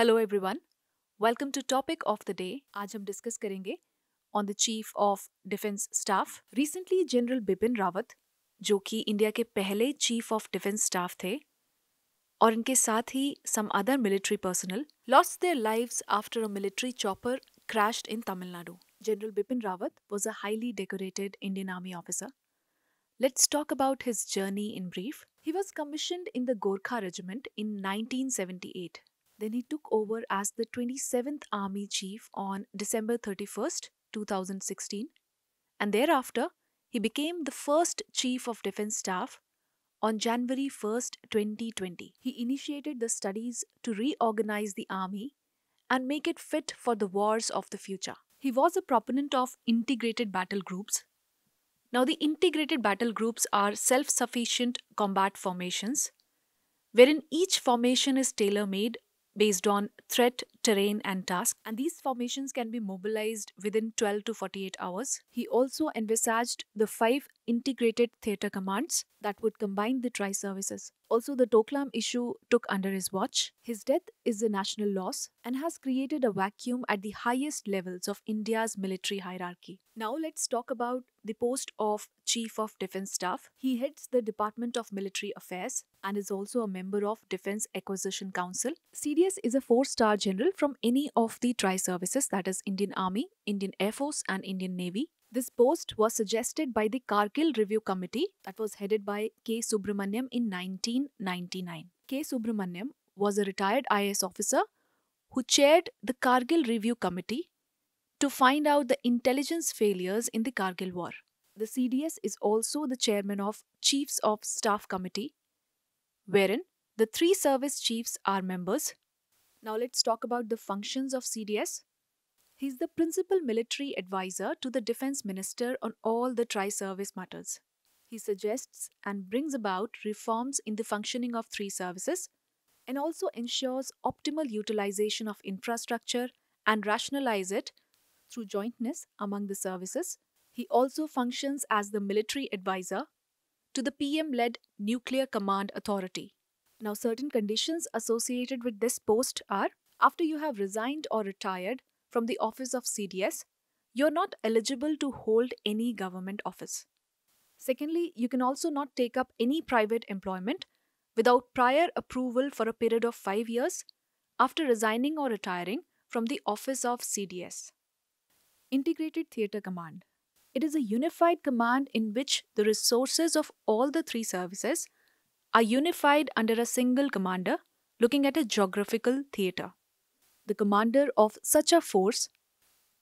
Hello everyone welcome to topic of the day आज हम discuss करेंगे on the chief of defence staff recently general Bipin Rawat जो कि India के पहले चीफ ऑफ डिफेंस स्टाफ थे और इनके साथ ही some other military personnel lost their lives after a military chopper crashed in Tamil Nadu general Bipin Rawat was a highly decorated Indian army officer Let's talk about his journey in brief. He was commissioned in the Gorkha Regiment in 1978 then he took over as the 27th Army Chief on December 31st, 2016, and thereafter he became the first Chief of Defense Staff on January 1st, 2020. He initiated the studies to reorganize the army and make it fit for the wars of the future. He was a proponent of integrated battle groups. Now, the integrated battle groups are self sufficient combat formations, wherein each formation is tailor made based on threat, terrain, and task, and these formations can be mobilized within 12 to 48 hours. He also envisaged the five integrated theater commands that would combine the tri services. Also, the Doklam issue took under his watch. His death is a national loss and has created a vacuum at the highest levels of India's military hierarchy. Now, let's talk about the post of Chief of Defense Staff. He heads the Department of Military Affairs and is also a member of Defense Acquisition Council. CDS is a four star general from any of the tri services that is, Indian Army, Indian Air Force, and Indian Navy. This post was suggested by the Kargil Review Committee that was headed by K. Subramaniam in 1999. K. Subramaniam was a retired IAS officer who chaired the Kargil Review Committee to find out the intelligence failures in the Kargil War. The CDS is also the chairman of Chiefs of Staff Committee, wherein the three service chiefs are members. Now let's talk about the functions of CDS. He's the principal military advisor to the defense minister on all the tri service matters. He suggests and brings about reforms in the functioning of three services and also ensures optimal utilization of infrastructure and rationalize it through jointness among the services. He also functions as the military advisor to the PM led Nuclear Command Authority. Now, certain conditions associated with this post are after you have resigned or retired, from the office of CDS, you're not eligible to hold any government office. Secondly, you can also not take up any private employment without prior approval for a period of five years after resigning or retiring from the office of CDS. Integrated Theatre Command. It is a unified command in which the resources of all the three services are unified under a single commander looking at a geographical theatre the commander of such a force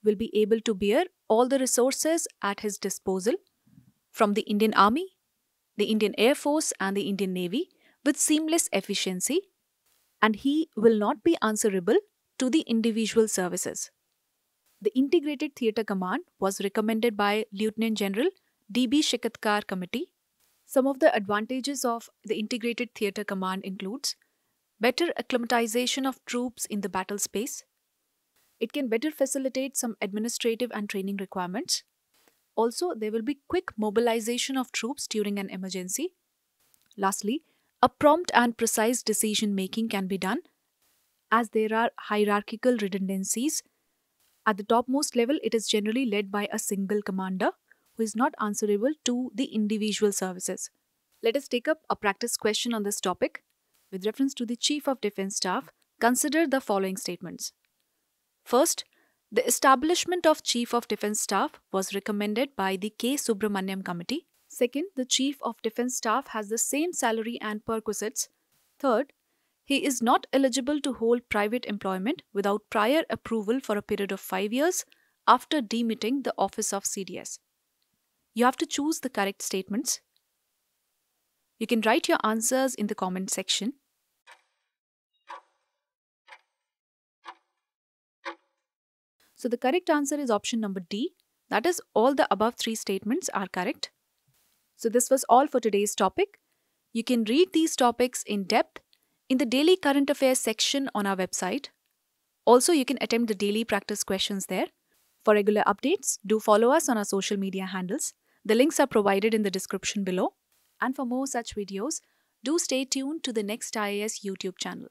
will be able to bear all the resources at his disposal from the Indian Army, the Indian Air Force, and the Indian Navy with seamless efficiency, and he will not be answerable to the individual services. The Integrated Theatre Command was recommended by Lieutenant General D.B. Shikatkar Committee. Some of the advantages of the Integrated Theatre Command includes better acclimatization of troops in the battle space. It can better facilitate some administrative and training requirements. Also, there will be quick mobilization of troops during an emergency. Lastly, a prompt and precise decision making can be done as there are hierarchical redundancies. At the topmost level, it is generally led by a single commander who is not answerable to the individual services. Let us take up a practice question on this topic with reference to the Chief of Defense Staff, consider the following statements. First, the establishment of Chief of Defense Staff was recommended by the K. Subramaniam Committee. Second, the Chief of Defense Staff has the same salary and perquisites. Third, he is not eligible to hold private employment without prior approval for a period of five years after demitting the office of CDS. You have to choose the correct statements you can write your answers in the comment section. So the correct answer is option number D. That is all the above three statements are correct. So this was all for today's topic. You can read these topics in depth in the daily current affairs section on our website. Also, you can attempt the daily practice questions there. For regular updates, do follow us on our social media handles. The links are provided in the description below. And for more such videos, do stay tuned to the Next IAS YouTube channel.